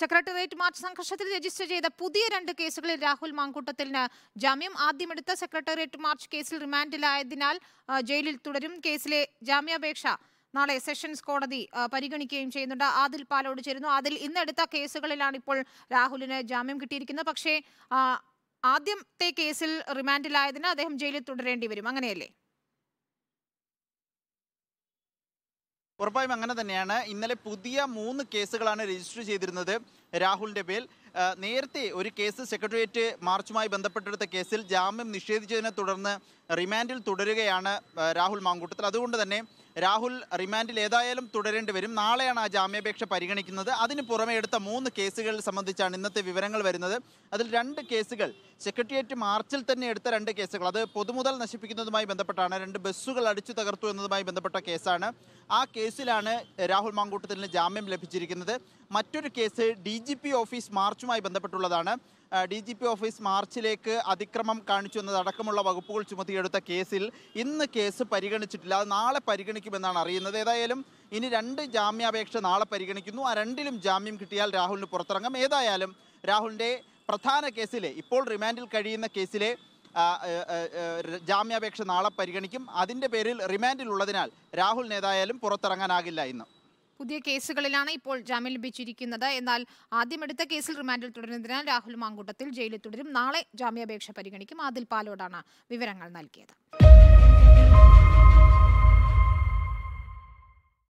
secretariat March സംഘർഷത്തിൽ register ചെയ്ത പുതിയ രണ്ട് കേസുകളിൽ രാഹുൽ മാങ്കൂട്ടത്തിന് ജാമ്യം ആദ്യമെടുത്ത സെക്രട്ടേറിയറ്റ് മാർച്ച് കേസിൽ റിമാൻഡിലായതിനാൽ ജയിലിൽ തുടരും കേസിലെ ജാമ്യാപേക്ഷ നാളെ സെഷൻസ് കോടതി പരിഗണിക്കുകയും ചെയ്യുന്നുണ്ട് ആദിൽ പാലോട് ചേരുന്നു അതിൽ ഇന്നെടുത്ത കേസുകളിലാണ് ഇപ്പോൾ രാഹുലിന് ജാമ്യം കിട്ടിയിരിക്കുന്നത് പക്ഷേ ആദ്യത്തെ കേസിൽ റിമാൻഡിലായതിന് അദ്ദേഹം ജയിലിൽ തുടരേണ്ടി വരും അങ്ങനെയല്ലേ ഉറപ്പായും അങ്ങനെ തന്നെയാണ് ഇന്നലെ പുതിയ മൂന്ന് കേസുകളാണ് രജിസ്റ്റർ ചെയ്തിരുന്നത് രാഹുലിന്റെ പേരിൽ നേരത്തെ ഒരു കേസ് സെക്രട്ടേറിയറ്റ് മാർച്ചുമായി ബന്ധപ്പെട്ടെടുത്ത കേസിൽ ജാമ്യം നിഷേധിച്ചതിനെ തുടർന്ന് റിമാൻഡിൽ തുടരുകയാണ് രാഹുൽ മാങ്കൂട്ടത്തിൽ അതുകൊണ്ട് തന്നെ രാഹുൽ റിമാൻഡിൽ ഏതായാലും തുടരേണ്ടി വരും നാളെയാണ് ആ ജാമ്യാപേക്ഷ പരിഗണിക്കുന്നത് അതിന് പുറമെ എടുത്ത മൂന്ന് കേസുകൾ സംബന്ധിച്ചാണ് ഇന്നത്തെ വിവരങ്ങൾ വരുന്നത് അതിൽ രണ്ട് കേസുകൾ സെക്രട്ടേറിയറ്റ് മാർച്ചിൽ തന്നെ എടുത്ത രണ്ട് കേസുകൾ അത് പൊതുമുതൽ നശിപ്പിക്കുന്നതുമായി ബന്ധപ്പെട്ടാണ് രണ്ട് ബസ്സുകൾ അടിച്ചു തകർത്തു എന്നതുമായി ബന്ധപ്പെട്ട കേസാണ് ആ കേസിലാണ് രാഹുൽ മാങ്കൂട്ടത്തിന് ജാമ്യം ലഭിച്ചിരിക്കുന്നത് മറ്റൊരു case D G P office മാർച്ചുമായി ബന്ധപ്പെട്ടുള്ളതാണ് ഡി ജി പി ഓഫീസ് മാർച്ചിലേക്ക് അതിക്രമം കാണിച്ചു എന്നതടക്കമുള്ള വകുപ്പുകൾ ചുമത്തിയെടുത്ത കേസിൽ ഇന്ന് കേസ് പരിഗണിച്ചിട്ടില്ല അത് നാളെ പരിഗണിക്കുമെന്നാണ് അറിയുന്നത് ഏതായാലും ഇനി രണ്ട് ജാമ്യാപേക്ഷ നാളെ പരിഗണിക്കുന്നു ആ രണ്ടിലും ജാമ്യം കിട്ടിയാൽ രാഹുലിന് പുറത്തിറങ്ങാം ഏതായാലും രാഹുലിൻ്റെ പ്രധാന കേസിലെ ഇപ്പോൾ റിമാൻഡിൽ കഴിയുന്ന കേസിലെ ജാമ്യാപേക്ഷ നാളെ പരിഗണിക്കും അതിൻ്റെ പേരിൽ റിമാൻഡിലുള്ളതിനാൽ രാഹുലിനേതായാലും പുറത്തിറങ്ങാനാകില്ല ഇന്ന് പുതിയ കേസുകളിലാണ് ഇപ്പോൾ ജാമ്യം ലഭിച്ചിരിക്കുന്നത് എന്നാൽ ആദ്യമെടുത്ത കേസിൽ റിമാൻഡിൽ തുടരുന്നതിനാൽ രാഹുൽ മാങ്കൂട്ടത്തിൽ ജയിലിൽ തുടരും നാളെ ജാമ്യാപേക്ഷ പരിഗണിക്കും ആദിൽ പാലോടാണ് വിവരങ്ങൾ നൽകിയത്